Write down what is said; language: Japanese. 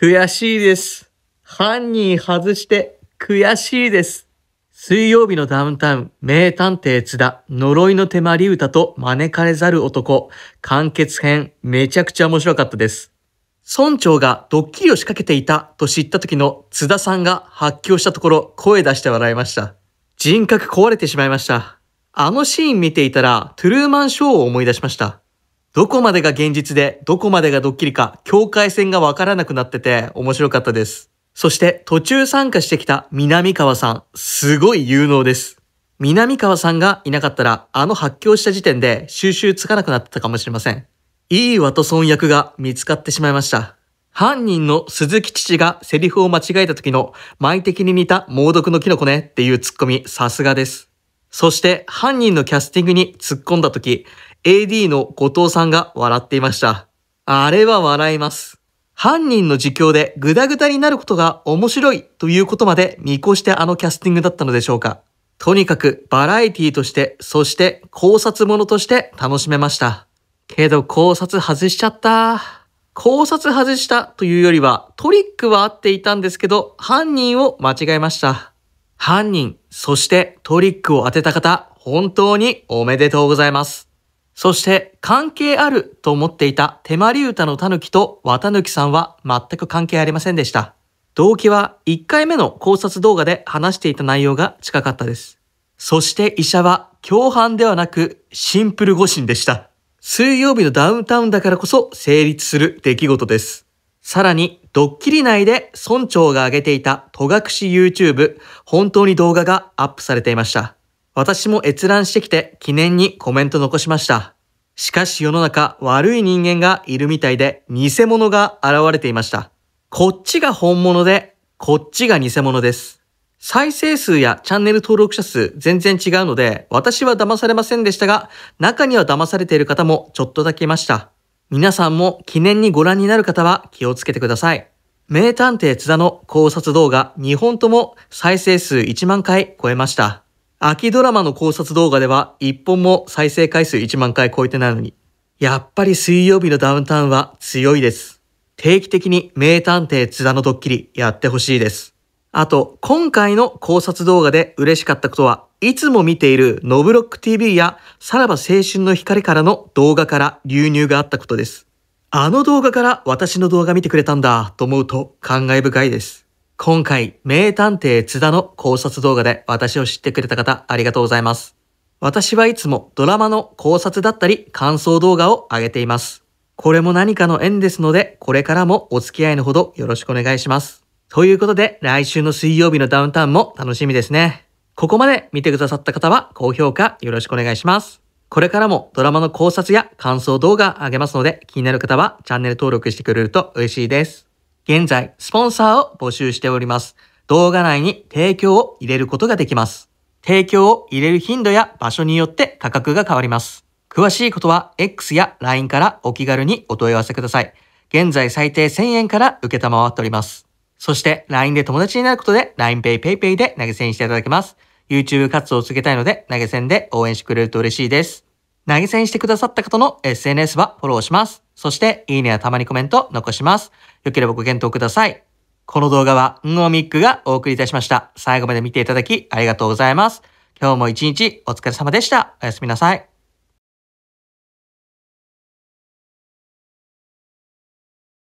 悔しいです。犯人外して悔しいです。水曜日のダウンタウン、名探偵津田、呪いの手まり歌と招かれざる男、完結編、めちゃくちゃ面白かったです。村長がドッキリを仕掛けていたと知った時の津田さんが発狂したところ声出して笑いました。人格壊れてしまいました。あのシーン見ていたらトゥルーマンショーを思い出しました。どこまでが現実で、どこまでがドッキリか、境界線がわからなくなってて面白かったです。そして途中参加してきた南川さん、すごい有能です。南川さんがいなかったら、あの発狂した時点で収集つかなくなってたかもしれません。いいワトソン役が見つかってしまいました。犯人の鈴木父がセリフを間違えた時の、前的に似た猛毒のキノコねっていうツッコミ、さすがです。そして犯人のキャスティングに突っ込んだ時、AD の後藤さんが笑っていました。あれは笑います。犯人の自供でグダグダになることが面白いということまで見越してあのキャスティングだったのでしょうか。とにかくバラエティとして、そして考察ものとして楽しめました。けど考察外しちゃった。考察外したというよりはトリックは合っていたんですけど、犯人を間違えました。犯人、そしてトリックを当てた方、本当におめでとうございます。そして関係あると思っていた手まり歌のたぬきと綿貫さんは全く関係ありませんでした。動機は1回目の考察動画で話していた内容が近かったです。そして医者は共犯ではなくシンプル誤診でした。水曜日のダウンタウンだからこそ成立する出来事です。さらにドッキリ内で村長が上げていた戸隠 YouTube、本当に動画がアップされていました。私も閲覧してきて記念にコメント残しました。しかし世の中悪い人間がいるみたいで偽物が現れていました。こっちが本物で、こっちが偽物です。再生数やチャンネル登録者数全然違うので、私は騙されませんでしたが、中には騙されている方もちょっとだけいました。皆さんも記念にご覧になる方は気をつけてください。名探偵津田の考察動画2本とも再生数1万回超えました。秋ドラマの考察動画では1本も再生回数1万回超えてないのに、やっぱり水曜日のダウンタウンは強いです。定期的に名探偵津田のドッキリやってほしいです。あと、今回の考察動画で嬉しかったことは、いつも見ているノブロック TV やさらば青春の光からの動画から流入があったことです。あの動画から私の動画見てくれたんだと思うと感慨深いです。今回、名探偵津田の考察動画で私を知ってくれた方ありがとうございます。私はいつもドラマの考察だったり感想動画を上げています。これも何かの縁ですので、これからもお付き合いのほどよろしくお願いします。ということで、来週の水曜日のダウンタウンも楽しみですね。ここまで見てくださった方は高評価よろしくお願いします。これからもドラマの考察や感想動画あげますので、気になる方はチャンネル登録してくれると嬉しいです。現在、スポンサーを募集しております。動画内に提供を入れることができます。提供を入れる頻度や場所によって価格が変わります。詳しいことは X や LINE からお気軽にお問い合わせください。現在最低1000円から受けたまわっております。そして LINE で友達になることで LINEPay、PayPay で投げ銭していただけます。YouTube 活動を続けたいので投げ銭で応援してくれると嬉しいです。投げ銭してくださった方の SNS はフォローします。そしていいねやたまにコメント残します。よければご検討ください。この動画はんのみっくがお送りいたしました。最後まで見ていただきありがとうございます。今日も一日お疲れ様でした。おやすみなさい。